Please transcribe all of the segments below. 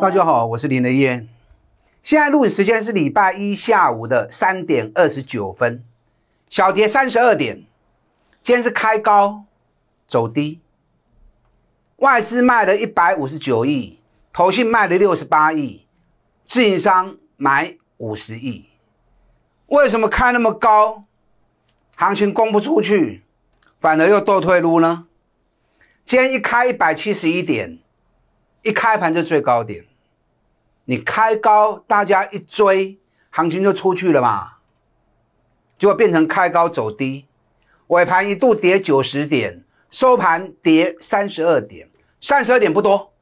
大家好，我是林德燕。现在录影时间是礼拜一下午的三点二十九分，小跌三十二点。今天是开高走低，外资卖了一百五十九亿，投信卖了六十八亿，自营商买五十亿。为什么开那么高，行情攻不出去，反而又多退路呢？今天一开一百七十一点，一开盘就最高点。你开高，大家一追，行情就出去了嘛，结果变成开高走低，尾盘一度跌九十点，收盘跌三十二点，三十二点不多，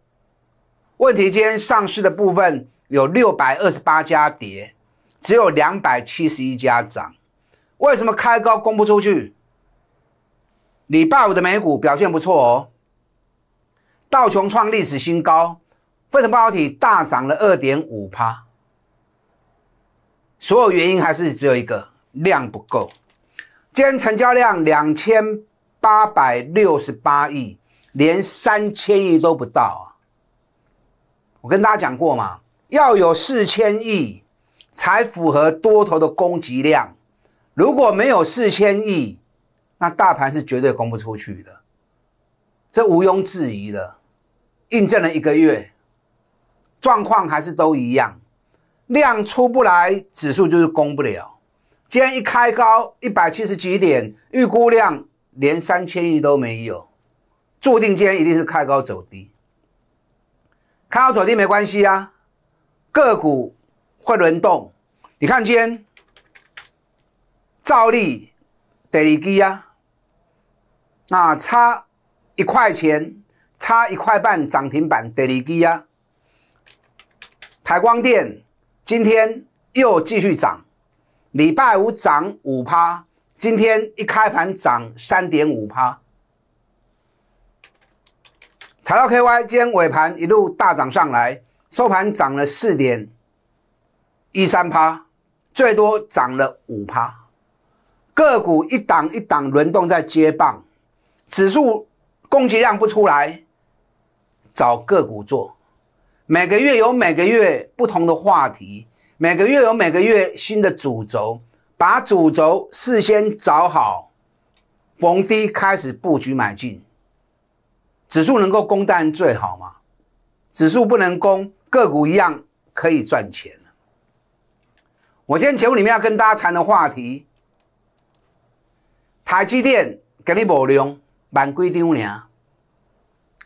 问题间上市的部分有六百二十八家跌，只有两百七十一家涨，为什么开高攻不出去？礼拜五的美股表现不错哦，道琼创历史新高。沪城半导体大涨了二点五趴，所有原因还是只有一个，量不够。今天成交量两千八百六十八亿，连三千亿都不到啊！我跟大家讲过嘛，要有四千亿才符合多头的供给量，如果没有四千亿，那大盘是绝对供不出去的，这毋庸置疑的，印证了一个月。状况还是都一样，量出不来，指数就是攻不了。今天一开高一百七十几点，预估量连三千亿都没有，注定今天一定是开高走低。开高走低没关系啊，个股会轮动。你看今天，照例利跌几啊？那差一块钱，差一块半涨停板跌几啊？采光电今天又继续涨，礼拜五涨五趴，今天一开盘涨三点五趴。材料 K Y 今天尾盘一路大涨上来，收盘涨了四点一三趴，最多涨了五趴。个股一档一档轮动在接棒，指数供给量不出来，找个股做。每个月有每个月不同的话题，每个月有每个月新的主轴，把主轴事先找好，逢低开始布局买进。指数能够攻，但最好嘛；指数不能攻，个股一样可以赚钱。我今天节目里面要跟大家谈的话题，台积电给你无量，满规张脸，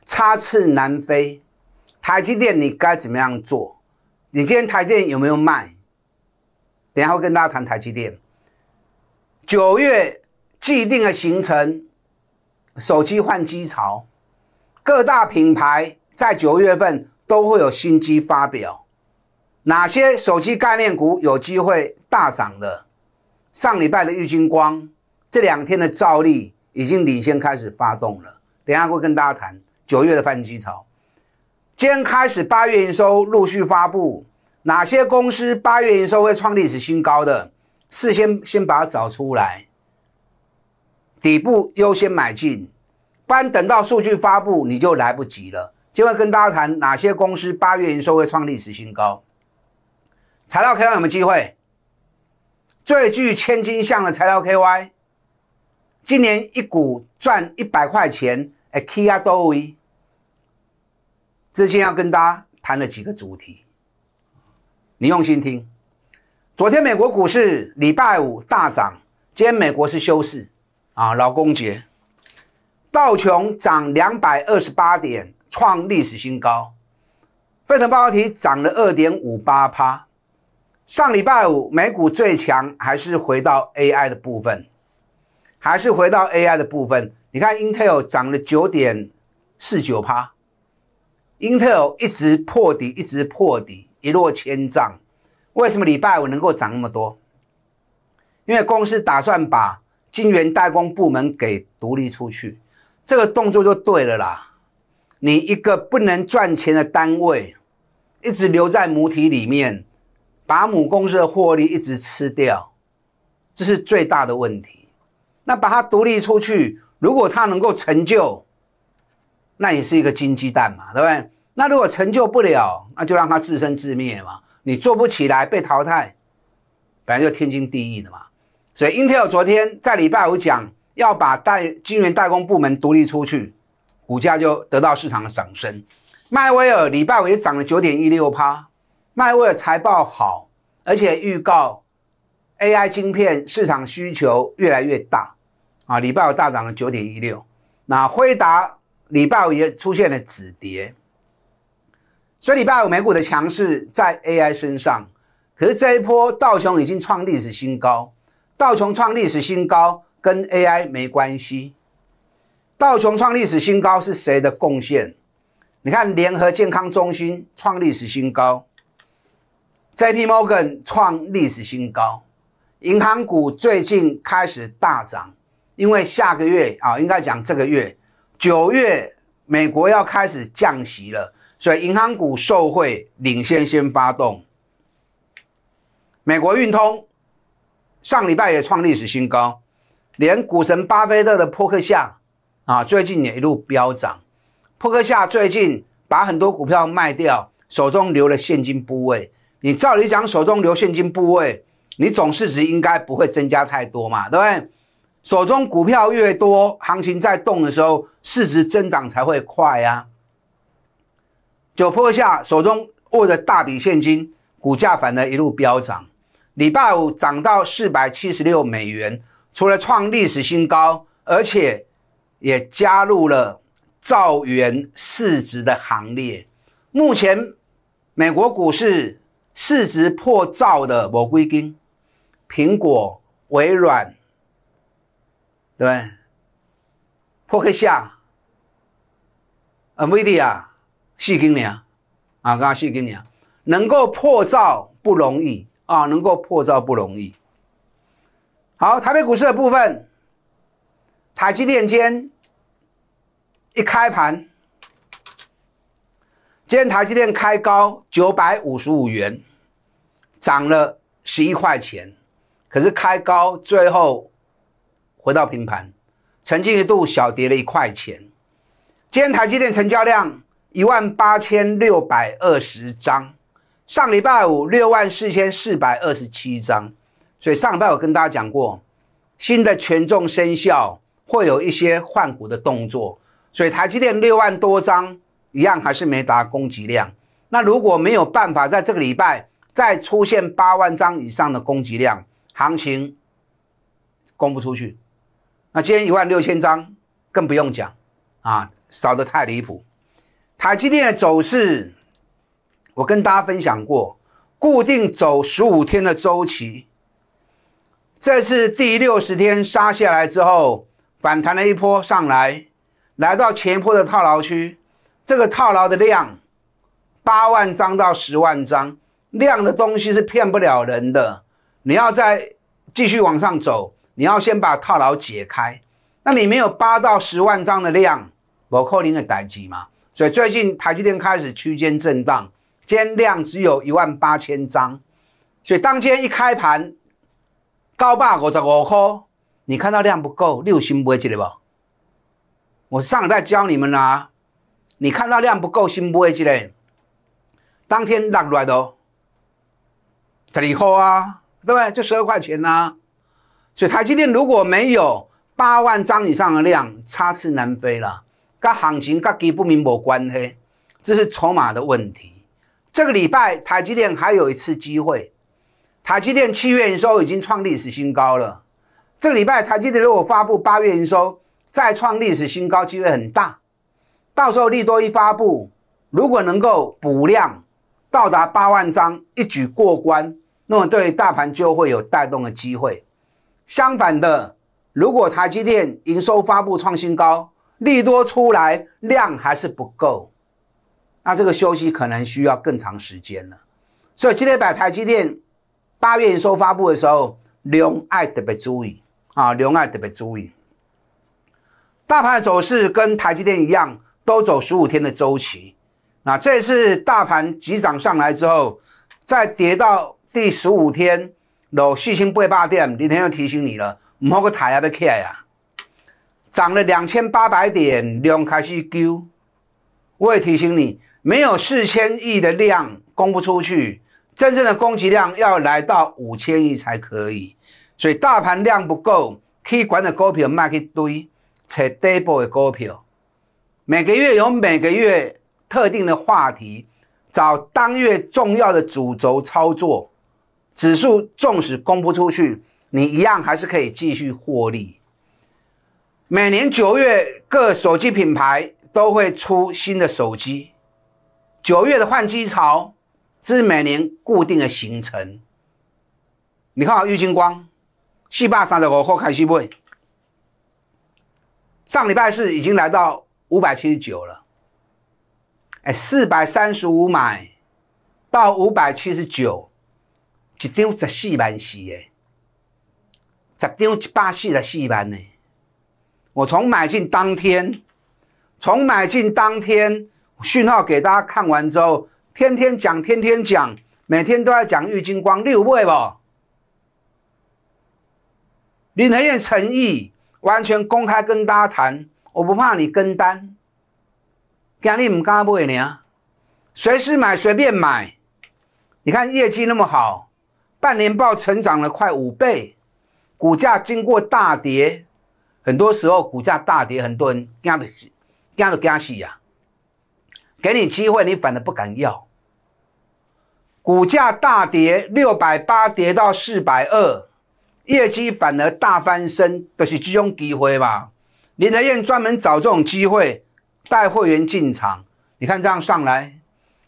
插翅难飞。台积电，你该怎么样做？你今天台积电有没有卖？等下会跟大家谈台积电。九月既定的行程，手机换机潮，各大品牌在九月份都会有新机发表。哪些手机概念股有机会大涨的？上礼拜的玉金光，这两天的兆力已经领先开始发动了。等下会跟大家谈九月的换机潮。先开始八月营收陆续发布，哪些公司八月营收会创历史新高？的，事先先把它找出来，底部优先买进，不然等到数据发布你就来不及了。今天跟大家谈哪些公司八月营收会创历史新高。材料 KY 有没有机会？最具千金相的材料 KY，今年一股赚一百块钱，哎，KIA 多维。之前要跟大家谈的几个主题，你用心听。昨天美国股市礼拜五大涨，今天美国是休市啊，老公节。道琼涨两百二十八点，创历史新高。沸腾半导体涨了二点五八趴。上礼拜五美股最强还是回到 AI 的部分，还是回到 AI 的部分。你看 Intel 涨了九点四九趴。英特尔一直破底，一直破底，一落千丈。为什么礼拜五能够涨那么多？因为公司打算把晶圆代工部门给独立出去，这个动作就对了啦。你一个不能赚钱的单位，一直留在母体里面，把母公司的获利一直吃掉，这是最大的问题。那把它独立出去，如果它能够成就。那也是一个金鸡蛋嘛，对不对？那如果成就不了，那就让它自生自灭嘛。你做不起来被淘汰，本来就天经地义的嘛。所以，英特尔昨天在礼拜五讲要把代晶圆代工部门独立出去，股价就得到市场的掌声。迈威尔礼拜五也涨了九点一六趴。迈威尔财报好，而且预告 AI 晶片市场需求越来越大啊，礼拜五大涨了九点一六。那辉达。拜五也出现了止跌，所以拜五美股的强势在 AI 身上。可是这一波道琼已经创历史新高，道琼创历史新高跟 AI 没关系。道琼创历史新高是谁的贡献？你看联合健康中心创历史新高，JPMorgan 创历史新高，银行股最近开始大涨，因为下个月啊，应该讲这个月。九月，美国要开始降息了，所以银行股受惠领先先发动。美国运通上礼拜也创历史新高，连股神巴菲特的破克夏啊，最近也一路飙涨。破克夏最近把很多股票卖掉，手中留了现金部位。你照理讲，手中留现金部位，你总市值应该不会增加太多嘛，对不对？手中股票越多，行情在动的时候，市值增长才会快啊。九坡下手中握着大笔现金，股价反而一路飙涨。礼拜五涨到四百七十六美元，除了创历史新高，而且也加入了造元市值的行列。目前美国股市市值破兆的，摩金、苹果、微软。对，破克夏、啊，微跌啊，细今年，啊，刚刚续今年，能够破兆不容易啊，能够破兆不容易。好，台北股市的部分，台积电今天一开盘，今天台积电开高九百五十五元，涨了十一块钱，可是开高最后。回到平盘，曾经一度小跌了一块钱。今天台积电成交量一万八千六百二十张，上礼拜五六万四千四百二十七张。所以上礼拜我跟大家讲过，新的权重生效会有一些换股的动作，所以台积电六万多张一样还是没达供给量。那如果没有办法在这个礼拜再出现八万张以上的供给量，行情供不出去。那今天一万六千张，更不用讲啊，少得太离谱。台积电的走势，我跟大家分享过，固定走十五天的周期，这次第六十天杀下来之后，反弹了一波上来，来到前坡的套牢区，这个套牢的量，八万张到十万张，量的东西是骗不了人的，你要再继续往上走。你要先把套牢解开，那你面有八到十万张的量，我靠零的代机嘛。所以最近台积电开始区间震荡，间量只有一万八千张，所以当天一开盘高霸五十五块，你看到量不够，六星会记得不？我上礼拜教你们啦，你看到量不够，星会记得。当天落出来的十二块啊，对不对？就十二块钱呐。所以台积电如果没有八万张以上的量，插翅难飞了。跟行情、跟基不明没关系，这是筹码的问题。这个礼拜台积电还有一次机会。台积电七月营收已经创历史新高了。这个礼拜台积电如果发布八月营收，再创历史新高，机会很大。到时候利多一发布，如果能够补量到达八万张，一举过关，那么对于大盘就会有带动的机会。相反的，如果台积电营收发布创新高，利多出来量还是不够，那这个休息可能需要更长时间了。所以今天把台积电八月营收发布的时候，留爱特别注意啊，留爱特别注意。大盘的走势跟台积电一样，都走十五天的周期。那这次大盘急涨上来之后，再跌到第十五天。落四千八百点，李天耀提醒你了，唔好个台啊，要起啊！涨了两千八百点，量开始丢。我也提醒你，没有四千亿的量供不出去，真正的供给量要来到五千亿才可以。所以大盘量不够，可以管的股票卖去堆，找底部的股票。每个月有每个月特定的话题，找当月重要的主轴操作。指数纵使公布出去，你一样还是可以继续获利。每年九月各手机品牌都会出新的手机，九月的换机潮是每年固定的行程。你看，玉金光四百三十五后开新会，上礼拜四已经来到五百七十九了。哎，四百三十五买到五百七十九。一张十四万四诶，十张一百四十四万诶。我从买进当天，从买进当天讯号给大家看完之后，天天讲，天天讲，每天都在讲郁金光六位无？你很有诚意，完全公开跟大家谈，我不怕你跟单，今日唔敢买呢，随时买，随便买。你看业绩那么好。半年报成长了快五倍，股价经过大跌，很多时候股价大跌，很多人惊的惊的惊死呀。给你机会，你反而不敢要。股价大跌六百八跌到四百二，业绩反而大翻身，都是这种机会吧？林德燕专门找这种机会带会员进场，你看这样上来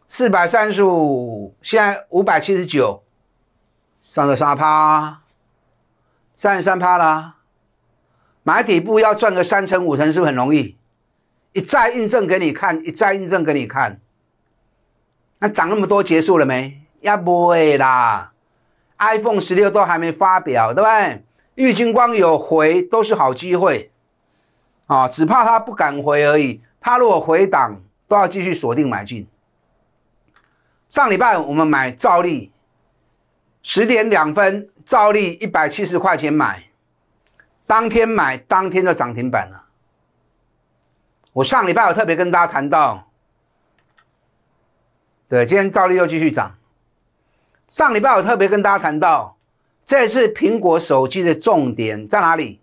四百三十五，现在五百七十九。上个三趴，三十三趴啦，买底部要赚个三成五成，是不是很容易？一再印证给你看，一再印证给你看。那涨那么多，结束了没？要不会啦。iPhone 十六都还没发表，对不对？郁金光有回都是好机会，啊，只怕他不敢回而已。他如果回档，都要继续锁定买进。上礼拜我们买兆利十点两分，照例一百七十块钱买，当天买当天就涨停板了。我上礼拜有特别跟大家谈到，对，今天照例又继续涨。上礼拜我特别跟大家谈到，这次苹果手机的重点在哪里？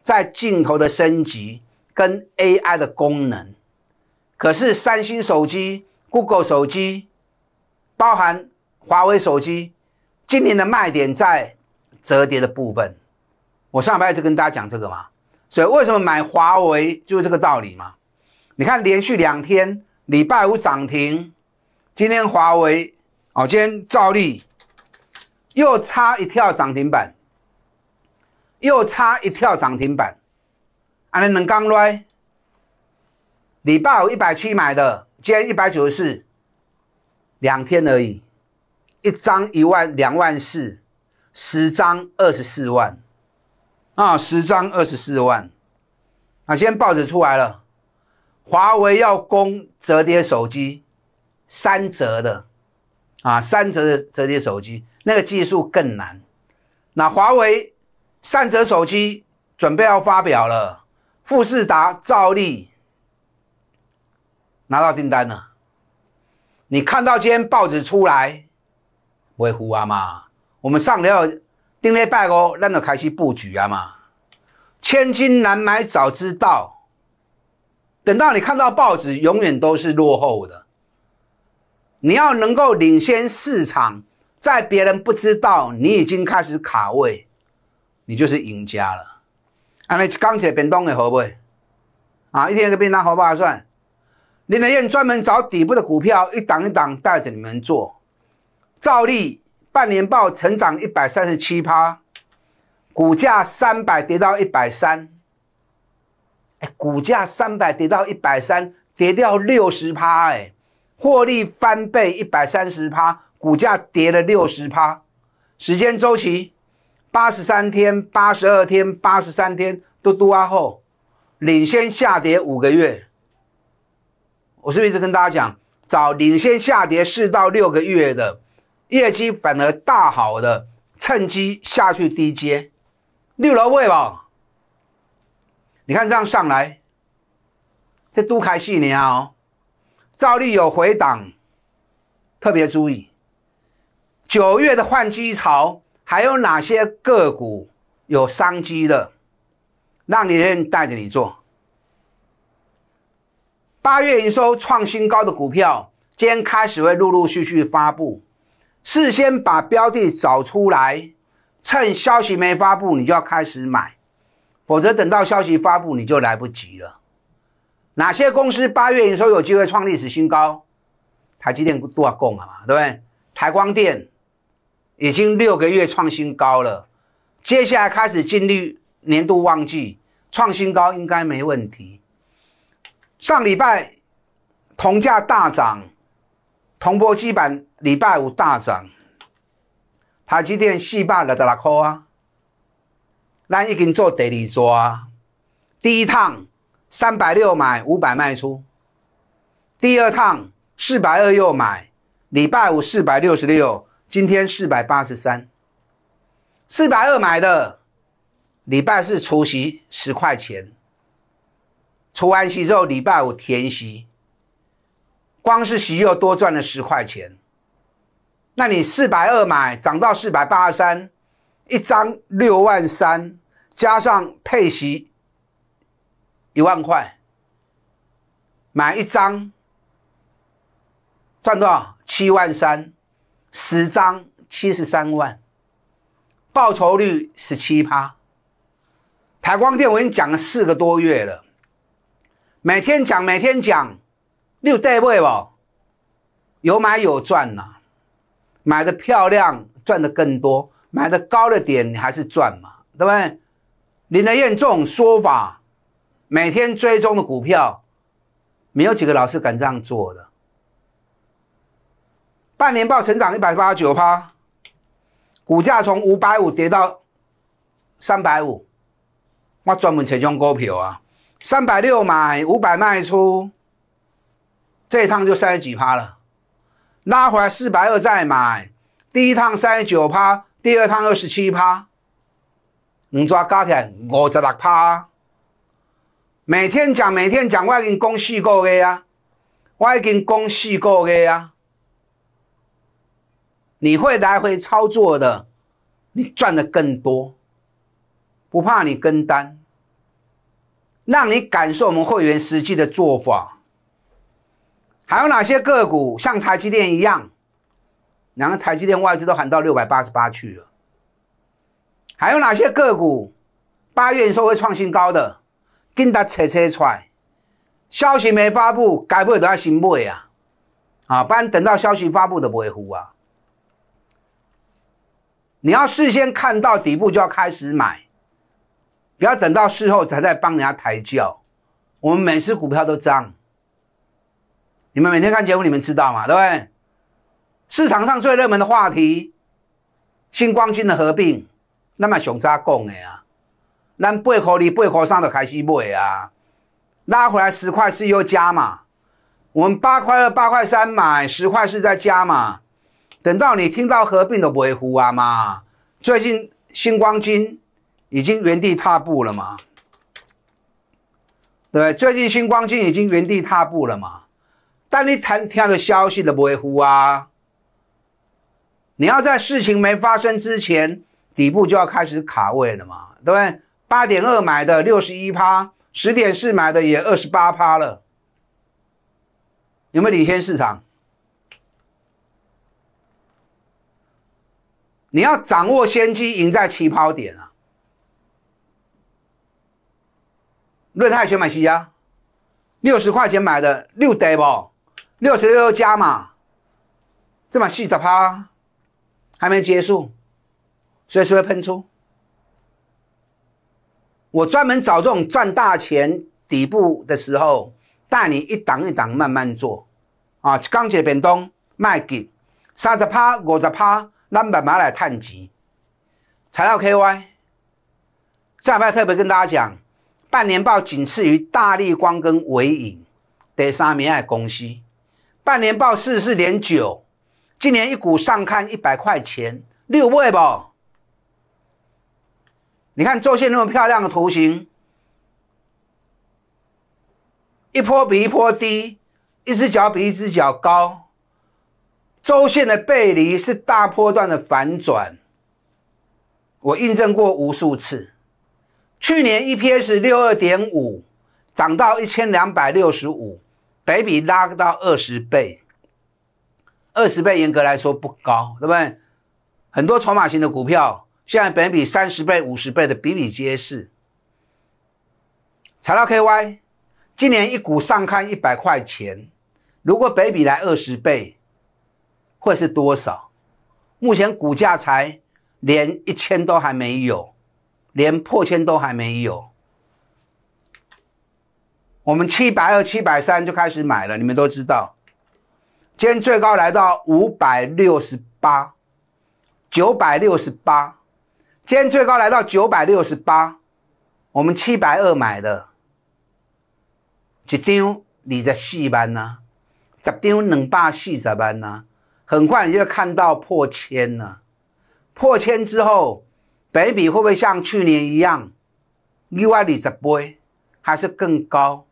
在镜头的升级跟 AI 的功能。可是三星手机、Google 手机，包含华为手机。今年的卖点在折叠的部分，我上半一直跟大家讲这个嘛，所以为什么买华为就是这个道理嘛？你看连续两天，礼拜五涨停，今天华为哦，今天照例又差一跳涨停板，又差一跳涨停板，安你两刚来，礼拜五一百七买的，今天一百九十四，两天而已。一张一万两万四，十张二十四万啊！十张二十四万啊！今天报纸出来了，华为要攻折叠手机，三折的啊，三折的折叠手机，那个技术更难。那华为三折手机准备要发表了，富士达照例拿到订单了。你看到今天报纸出来？会胡啊嘛？我们上了定礼拜哦，那就开始布局啊嘛。千金难买早知道，等到你看到报纸，永远都是落后的。你要能够领先市场，在别人不知道你已经开始卡位，你就是赢家了。啊，那钢铁变动的好不会？啊，一天一个变动好不划算？林德燕专门找底部的股票，一档一档带着你们做。照例，半年报成长一百三十七趴，股价三百跌到一百三，股价三百跌到一百三，跌掉六十趴，哎，获利翻倍一百三十趴，股价跌了六十趴，时间周期八十三天、八十二天、八十三天，嘟嘟啊后，领先下跌五个月。我是不是一直跟大家讲，找领先下跌四到六个月的？业绩反而大好的，趁机下去低接六楼位吧。你看这样上来，这都开戏哦，照例有回档，特别注意九月的换机潮，还有哪些个股有商机的，让别人带着你做。八月营收创新高的股票，今天开始会陆陆续续发布。事先把标的找出来，趁消息没发布，你就要开始买，否则等到消息发布你就来不及了。哪些公司八月营收有机会创历史新高？台积电都要供了嘛，对不对？台光电已经六个月创新高了，接下来开始进入年度旺季，创新高应该没问题。上礼拜铜价大涨。铜箔基板礼拜五大涨，台积电四百六十六块啊！咱已经做第二桌，第一趟三百六买五百卖出，第二趟四百二又买，礼拜五四百六十六，今天四百八十三，四百二买的，礼拜四除息十块钱，除完息之后礼拜五填息。光是席又多赚了十块钱，那你四百二买涨到四百八十三，一张六万三，加上配席一万块，买一张赚多少？七万三，十张七十三万，报酬率十七趴。台光电我已经讲了四个多月了，每天讲，每天讲。你有地位哦，有买有赚呐，买的漂亮，赚的更多；买的高了点，你还是赚嘛，对不对？林德燕这种说法，每天追踪的股票，没有几个老师敢这样做的。半年报成长一百八十九趴，股价从五百五跌到三百五。我专门追踪股票啊，三百六买，五百卖出。这一趟就三十几趴了，拉回来四百二再买。第一趟三十九趴，第二趟二十七趴，两抓加起来五十六趴每天讲，每天讲，我已经攻四个 A 啊，我已经攻四个 A 啊。你会来回操作的，你赚的更多，不怕你跟单，让你感受我们会员实际的做法。还有哪些个股像台积电一样？两个台积电外资都喊到六百八十八去了。还有哪些个股八月收会创新高的，跟他扯扯出来。消息没发布，该会都要先买啊！啊，不然等到消息发布都不会呼啊！你要事先看到底部就要开始买，不要等到事后才在帮人家抬轿。我们每次股票都涨，你们每天看节目，你们知道嘛？对不对？市场上最热门的话题，新光金的合并，那么熊扎讲的呀，那八块里八块上都开始买啊，拉回来十块四又加嘛，我们八块二、八块三买十块四再加嘛，等到你听到合并都不会呼啊嘛。最近新光金已经原地踏步了嘛，对最近新光金已经原地踏步了嘛。但你谈听到消息的会呼啊？你要在事情没发生之前，底部就要开始卡位了嘛？对不对？八点二买的六十一趴，十点四买的也二十八趴了。有没有领先市场？你要掌握先机，赢在起跑点啊！论泰全买西啊，六十块钱买的六倍不？六十六加嘛，这么细十趴，还没结束，随时会喷出。我专门找这种赚大钱底部的时候，带你一档一档慢慢做。啊，钢铁、变动卖给三十趴、五十趴，咱慢慢来探钱。材料 KY，下面特别跟大家讲，半年报仅次于大力光跟伟影，第三名的公司。半年报四十四点九，今年一股上看一百块钱六位不？你看周线那么漂亮的图形，一波比一波低，一只脚比一只脚高。周线的背离是大波段的反转，我印证过无数次。去年 EPS 六二点五，涨到一千两百六十五。北比拉到二十倍，二十倍严格来说不高，对不对？很多筹码型的股票，现在北比三十倍、五十倍的比比皆是。材到 K Y，今年一股上看一百块钱，如果北比来二十倍，会是多少？目前股价才连一千都还没有，连破千都还没有。我们七百二、七百三就开始买了，你们都知道。今天最高来到五百六十八、九百六十八，今天最高来到九百六十八，我们七百二买的，一丢你在戏班呢，一丢能霸戏咋办呢？很快你就看到破千了。破千之后，北比会不会像去年一样另外？你十播还是更高？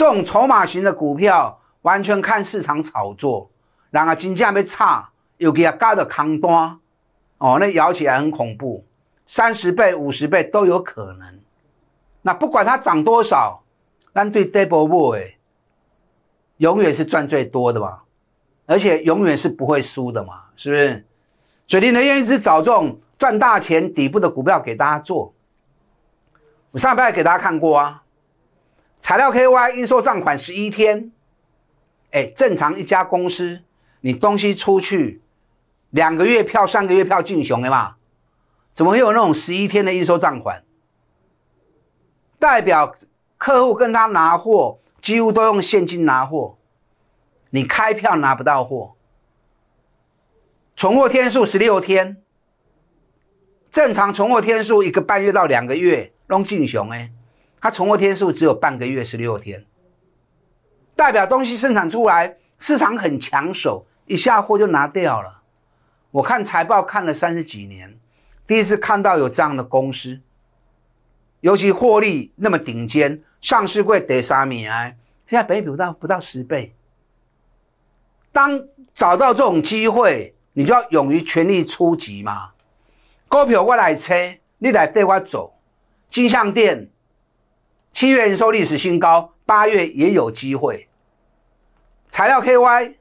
这种筹码型的股票完全看市场炒作，然后金价被差，又给它搞到扛单，哦，那摇起来很恐怖，三十倍、五十倍都有可能。那不管它涨多少，那对 double boy 永远是赚最多的嘛，而且永远是不会输的嘛，是不是？所以，林仁一直找这种赚大钱底部的股票给大家做。我上礼拜给大家看过啊。材料 K Y 应收账款十一天，哎，正常一家公司，你东西出去，两个月票、三个月票进熊的嘛？怎么会有那种十一天的应收账款？代表客户跟他拿货几乎都用现金拿货，你开票拿不到货。存货天数十六天，正常存货天数一个半月到两个月弄进熊哎。它存货天数只有半个月，十六天，代表东西生产出来，市场很抢手，一下货就拿掉了。我看财报看了三十几年，第一次看到有这样的公司，尤其获利那么顶尖，上市贵得三米埃，现在倍比不到不到十倍。当找到这种机会，你就要勇于全力出击嘛。股票我来车，你来带我走，金项店。七月营收历史新高，八月也有机会。材料 KY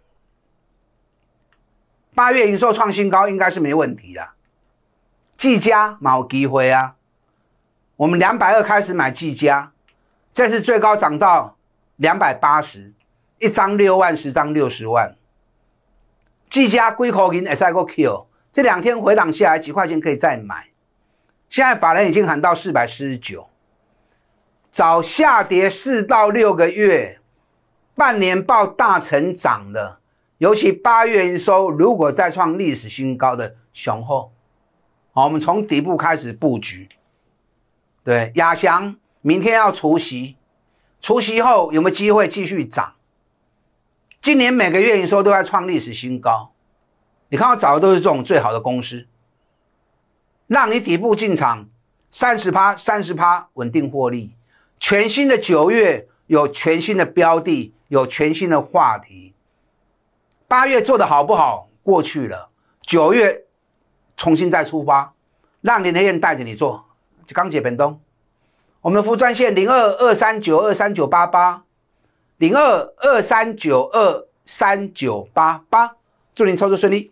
八月营收创新高，应该是没问题的。技嘉毛机会啊，我们两百二开始买技嘉，这次最高涨到两百八十，一张六万，十张六十万。技嘉几块钱也 I 个 Q，这两天回档下来几块钱可以再买。现在法人已经喊到四百四十九。早下跌四到六个月，半年报大成长的，尤其八月一收，如果再创历史新高，的雄厚，好，我们从底部开始布局。对，亚翔明天要除夕，除夕后有没有机会继续涨？今年每个月营收都在创历史新高，你看我找的都是这种最好的公司，让你底部进场，三十趴，三十趴，稳定获利。全新的九月有全新的标的，有全新的话题。八月做的好不好？过去了，九月重新再出发，让林天燕带着你做。就钢铁本东，我们服装线零二二三九二三九八八，零二二三九二三九八八，祝您操作顺利。